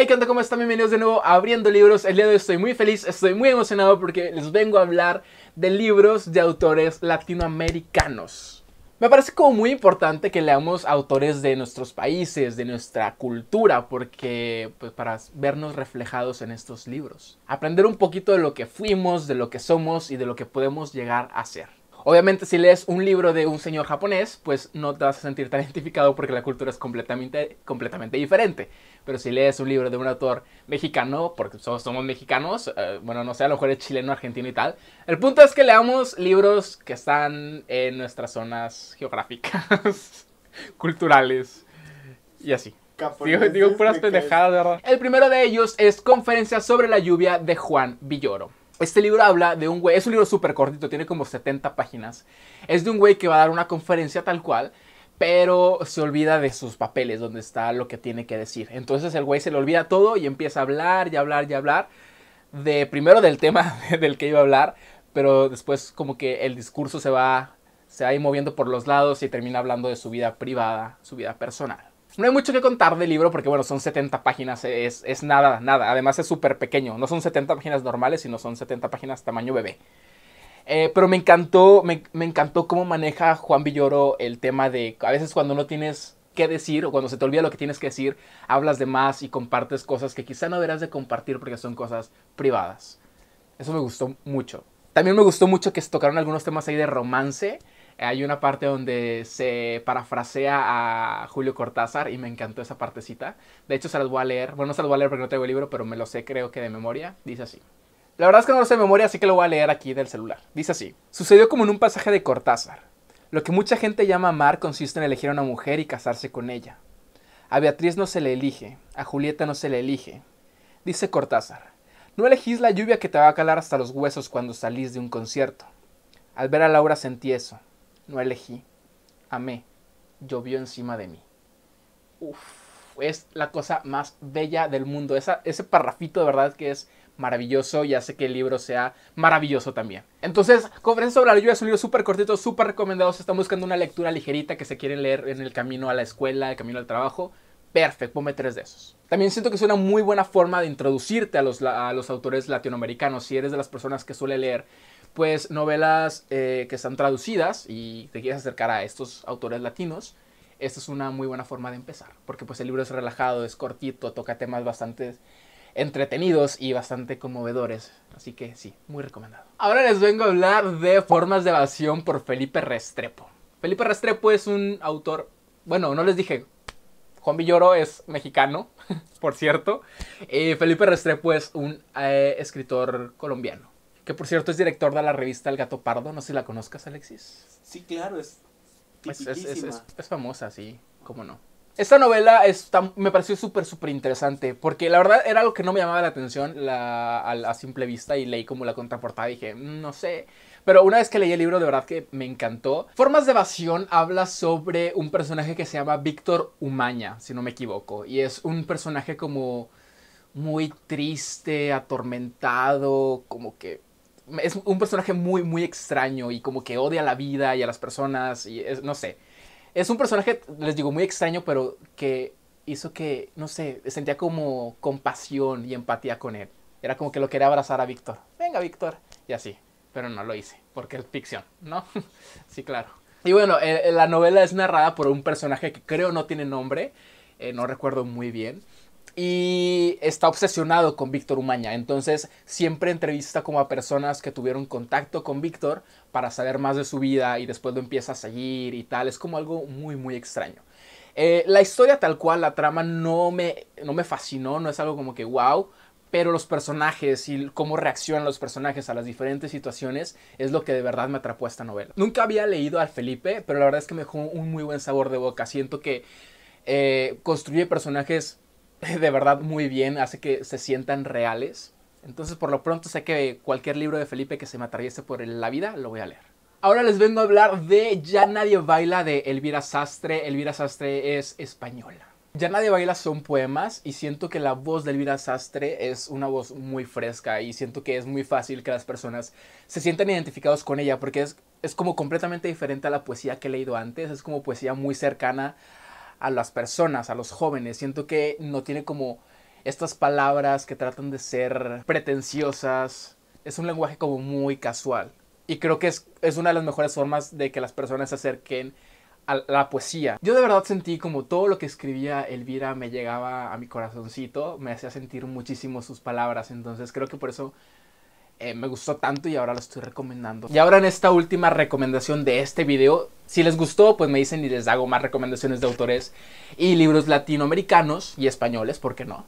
Hey, ¿qué onda? ¿Cómo están? Bienvenidos de nuevo a Abriendo Libros. El día de hoy estoy muy feliz, estoy muy emocionado porque les vengo a hablar de libros de autores latinoamericanos. Me parece como muy importante que leamos autores de nuestros países, de nuestra cultura, porque pues para vernos reflejados en estos libros. Aprender un poquito de lo que fuimos, de lo que somos y de lo que podemos llegar a ser. Obviamente si lees un libro de un señor japonés, pues no te vas a sentir tan identificado porque la cultura es completamente, completamente diferente. Pero si lees un libro de un autor mexicano, porque somos, somos mexicanos, eh, bueno, no sé, a lo mejor es chileno, argentino y tal. El punto es que leamos libros que están en nuestras zonas geográficas, culturales y así. Digo, digo puras pendejadas, ¿verdad? El primero de ellos es Conferencia sobre la lluvia de Juan Villoro. Este libro habla de un güey, es un libro súper cortito, tiene como 70 páginas. Es de un güey que va a dar una conferencia tal cual, pero se olvida de sus papeles, donde está lo que tiene que decir. Entonces el güey se le olvida todo y empieza a hablar y hablar y hablar. De, primero del tema del que iba a hablar, pero después como que el discurso se va, se va moviendo por los lados y termina hablando de su vida privada, su vida personal. No hay mucho que contar del libro porque, bueno, son 70 páginas, es, nada, nada. Además es súper pequeño, no son 70 páginas normales, sino son 70 páginas tamaño bebé. Eh, pero me encantó, me, encantó cómo maneja Juan Villoro el tema de, a veces cuando no tienes qué decir o cuando se te olvida lo que tienes que decir, hablas de más y compartes cosas que quizá no deberás de compartir porque son cosas privadas. Eso me gustó mucho. También me gustó mucho que se tocaron algunos temas ahí de romance hay una parte donde se parafrasea a Julio Cortázar y me encantó esa partecita. De hecho, se las voy a leer. Bueno, no se las voy a leer porque no tengo el libro, pero me lo sé creo que de memoria. Dice así. La verdad es que no lo sé de memoria, así que lo voy a leer aquí del celular. Dice así. Sucedió como en un pasaje de Cortázar. Lo que mucha gente llama amar consiste en elegir a una mujer y casarse con ella. A Beatriz no se le elige, a Julieta no se le elige. Dice Cortázar. No elegís la lluvia que te va a calar hasta los huesos cuando salís de un concierto. Al ver a Laura sentí eso. No elegí, amé, llovió encima de mí. Uf, es la cosa más bella del mundo. ese parrafito de verdad que es maravilloso y hace que el libro sea maravilloso también. Entonces, Conferencia sobre la lluvia es un libro súper cortito, súper recomendado. Si están buscando una lectura ligerita que se quieren leer en el camino a la escuela, el camino al trabajo. Perfecto, ponme tres de esos. También siento que es una muy buena forma de introducirte a los, a los autores latinoamericanos. Si eres de las personas que suele leer pues novelas eh, que están traducidas y te quieres acercar a estos autores latinos, esta es una muy buena forma de empezar, porque pues el libro es relajado, es cortito, toca temas bastante entretenidos y bastante conmovedores, así que sí, muy recomendado. Ahora les vengo a hablar de Formas de evasión por Felipe Restrepo. Felipe Restrepo es un autor, bueno, no les dije, Juan Villoro es mexicano, por cierto. Eh, Felipe Restrepo es un eh, escritor colombiano que por cierto es director de la revista El Gato Pardo, no sé si la conozcas, Alexis. Sí, claro, es es, es, famosa, sí, cómo no. Esta novela me pareció súper, súper interesante, porque la verdad era algo que no me llamaba la atención a, simple vista y leí como la contraportada y dije, mm, no sé. Pero una vez que leí el libro, de verdad que me encantó. Formas de evasión habla sobre un personaje que se llama Víctor Umaña, si no me equivoco, y es un personaje como muy triste, atormentado, como que es un personaje muy, muy extraño y como que odia la vida y a las personas y no sé. Es un personaje, les digo, muy extraño, pero que hizo que, no sé, sentía como compasión y empatía con él. Era como que lo quería abrazar a Víctor. Venga, Víctor. Y así. Pero no lo hice, porque es ficción, ¿no? sí, claro. Y bueno, eh, eh, la novela es narrada por un personaje que creo no tiene nombre, eh, no recuerdo muy bien, y está obsesionado con Víctor Umaña. Entonces siempre entrevista como a personas que tuvieron contacto con Víctor para saber más de su vida y después lo empieza a seguir y tal. Es como algo muy, muy extraño. Eh, la historia tal cual, la trama no me, no me fascinó, no es algo como que wow, pero los personajes y cómo reaccionan los personajes a las diferentes situaciones es lo que de verdad me atrapó a esta novela. Nunca había leído al Felipe, pero la verdad es que me dejó un muy buen sabor de boca. Siento que eh, construye personajes de verdad muy bien, hace que se sientan reales. Entonces por lo pronto sé que cualquier libro de Felipe que se me atraviese por la vida lo voy a leer. Ahora les vengo a hablar de Ya nadie baila de Elvira Sastre. Elvira Sastre es española. Ya nadie baila son poemas y siento que la voz de Elvira Sastre es una voz muy fresca y siento que es muy fácil que las personas se sientan identificados con ella porque es, es como completamente diferente a la poesía que he leído antes, es como poesía muy cercana a las personas, a los jóvenes. Siento que no tiene como estas palabras que tratan de ser pretenciosas. Es un lenguaje como muy casual. Y creo que es, una de las mejores formas de que las personas se acerquen a la poesía. Yo de verdad sentí como todo lo que escribía Elvira me llegaba a mi corazoncito, me hacía sentir muchísimo sus palabras, entonces creo que por eso eh, me gustó tanto y ahora lo estoy recomendando. Y ahora en esta última recomendación de este video, si les gustó, pues me dicen y les hago más recomendaciones de autores y libros latinoamericanos y españoles, ¿por qué no?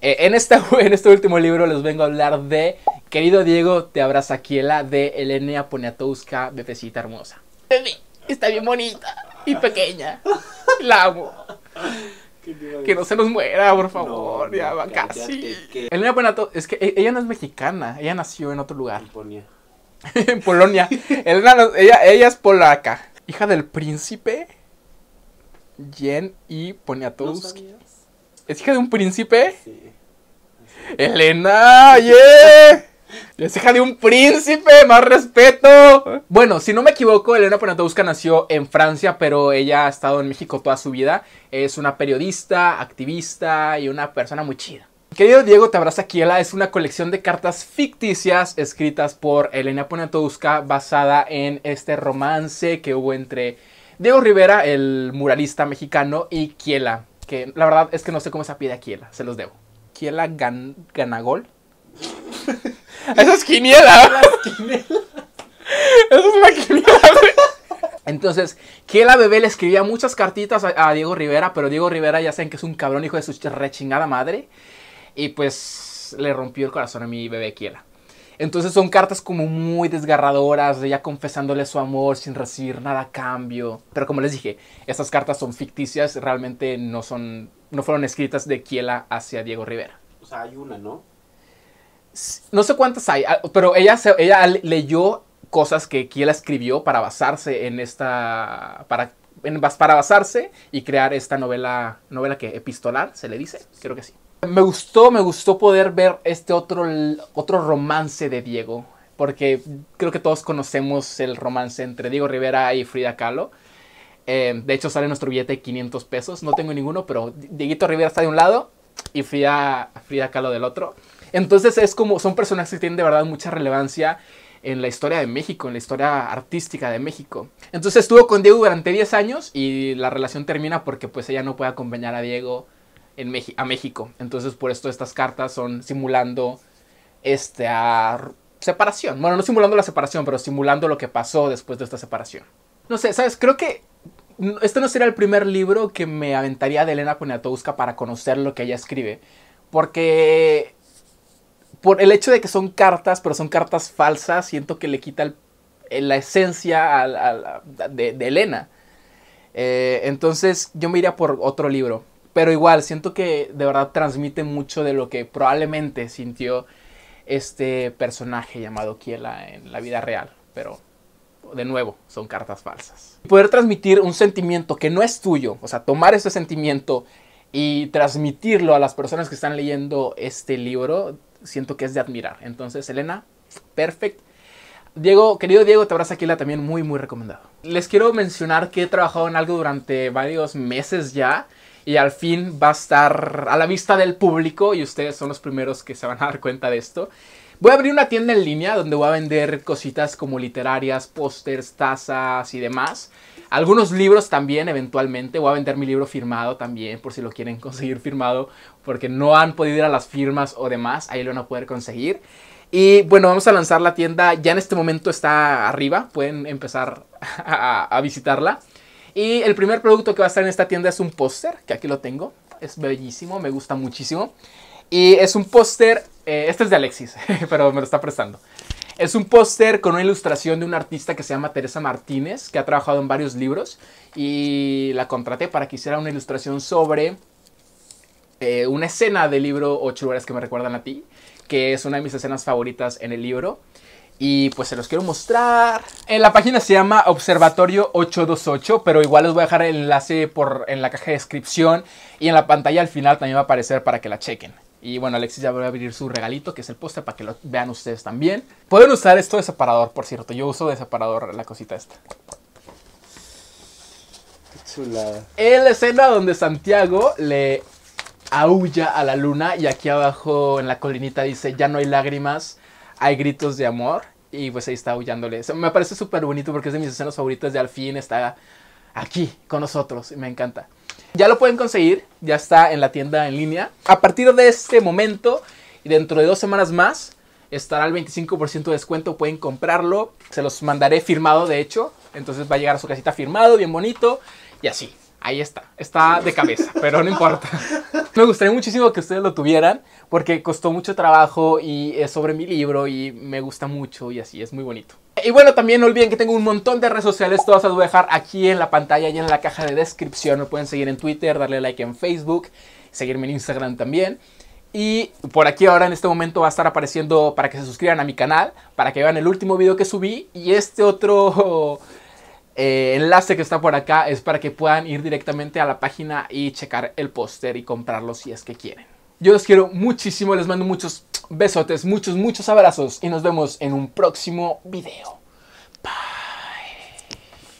Eh, en, en este último libro les vengo a hablar de Querido Diego, te abraza Kiela de Elena Poniatowska, bebecita hermosa. Está bien bonita y pequeña. La amo. que no se nos muera, por favor. ya va casi. Elena Poniatowski, es que e, ella no es mexicana, ella nació en otro lugar. Polonia. en Polonia. Elena, ella, ella es polaca. Hija del príncipe Jen y Poniatowski. ¿Es hija de un príncipe? Sí. Elena, yeah. Es hija de un príncipe, más respeto. Bueno, si no me equivoco, Elena Poniatowska nació en Francia, pero ella ha estado en México toda su vida. Es una periodista, activista y una persona muy chida. Querido Diego te abraza Kiela es una colección de cartas ficticias escritas por Elena Poniatowska basada en este romance que hubo entre Diego Rivera, el muralista mexicano, y Kiela, que la verdad es que no sé cómo se pide a Kiela, se los debo. Kiela Ganagol, Eso es quiniela. Eso es una quiniela, Entonces, Kiela Bebé le escribía muchas cartitas a, Diego Rivera, pero Diego Rivera ya saben que es un cabrón hijo de su rechingada madre. Y pues le rompió el corazón a mi bebé Kiela. Entonces son cartas como muy desgarradoras, ella confesándole su amor sin recibir nada a cambio. Pero como les dije, estas cartas son ficticias, realmente no son, no fueron escritas de Kiela hacia Diego Rivera. O sea, hay una, ¿no? no sé cuántas hay, ah, pero ella, ella leyó cosas que Kiela escribió para basarse en esta, para, para basarse y crear esta novela, novela que epistolar, se le dice, creo que sí. Me gustó, me gustó poder ver este otro, otro romance de Diego, porque creo que todos conocemos el romance entre Diego Rivera y Frida Kahlo. Eh, de hecho, sale nuestro billete de 500 pesos. No tengo ninguno, pero Dieguito Rivera está de un lado y Frida Kahlo del otro. Entonces es como, son personajes que tienen de verdad mucha relevancia en la historia de México, en la historia artística de México. Entonces estuvo con Diego durante 10 años y la relación termina porque pues ella no puede acompañar a Diego en a México. Entonces por esto estas cartas son simulando esta separación. Bueno, no simulando la separación, pero simulando lo que pasó después de esta separación. No sé, ¿sabes? Creo que este no sería el primer libro que me aventaría de Elena Poniatowska para conocer lo que ella escribe. Porque por el hecho de que son cartas, pero son cartas falsas, siento que le quita la esencia de, Elena. Eh, entonces yo me iría por otro libro. Pero igual, siento que de verdad transmite mucho de lo que probablemente sintió este personaje llamado Kiela en la vida real. Pero de nuevo, son cartas falsas. Poder transmitir un sentimiento que no es tuyo, o sea, tomar ese sentimiento y transmitirlo a las personas que están leyendo este libro, siento que es de admirar. Entonces, Elena, perfect. Diego, querido Diego, te abrazo la también muy, muy recomendado. Les quiero mencionar que he trabajado en algo durante varios meses ya y al fin va a estar a la vista del público y ustedes son los primeros que se van a dar cuenta de esto. Voy a abrir una tienda en línea donde voy a vender cositas como literarias, pósters, tazas y demás. Algunos libros también, eventualmente. Voy a vender mi libro firmado también, por si lo quieren conseguir firmado, porque no han podido ir a las firmas o demás. Ahí lo van a poder conseguir. Y bueno, vamos a lanzar la tienda. Ya en este momento está arriba. Pueden empezar a, visitarla. Y el primer producto que va a estar en esta tienda es un póster, que aquí lo tengo. Es bellísimo, me gusta muchísimo. Y es un póster, eh, este es de Alexis, pero me lo está prestando. Es un póster con una ilustración de una artista que se llama Teresa Martínez, que ha trabajado en varios libros. Y la contraté para que hiciera una ilustración sobre eh, una escena del libro Ocho lugares que me recuerdan a ti, que es una de mis escenas favoritas en el libro. Y pues se los quiero mostrar. En la página se llama Observatorio 828, pero igual les voy a dejar el enlace por, en la caja de descripción y en la pantalla al final también va a aparecer para que la chequen. Y bueno, Alexis ya va a abrir su regalito, que es el poste, para que lo vean ustedes también. Pueden usar esto de separador, por cierto. Yo uso de separador la cosita esta. Qué chulada. Es la escena donde Santiago le aúlla a la luna y aquí abajo en la colinita dice, ya no hay lágrimas, hay gritos de amor. Y pues ahí está aullándole. me parece súper bonito porque es de mis escenas favoritas de al fin está aquí con nosotros y me encanta. Ya lo pueden conseguir, ya está en la tienda en línea. A partir de este momento y dentro de dos semanas más estará el 25% de descuento, pueden comprarlo. Se los mandaré firmado, de hecho. Entonces va a llegar a su casita firmado, bien bonito y así. Ahí está, está de cabeza, pero no importa. Me gustaría muchísimo que ustedes lo tuvieran porque costó mucho trabajo y es sobre mi libro y me gusta mucho y así, es muy bonito. Y bueno, también no olviden que tengo un montón de redes sociales, todas las voy a dejar aquí en la pantalla y en la caja de descripción. Me pueden seguir en Twitter, darle like en Facebook, seguirme en Instagram también. Y por aquí ahora en este momento va a estar apareciendo para que se suscriban a mi canal, para que vean el último video que subí y este otro eh, enlace que está por acá es para que puedan ir directamente a la página y checar el póster y comprarlo si es que quieren. Yo los quiero muchísimo, les mando muchos besotes, muchos, muchos abrazos y nos vemos en un próximo video.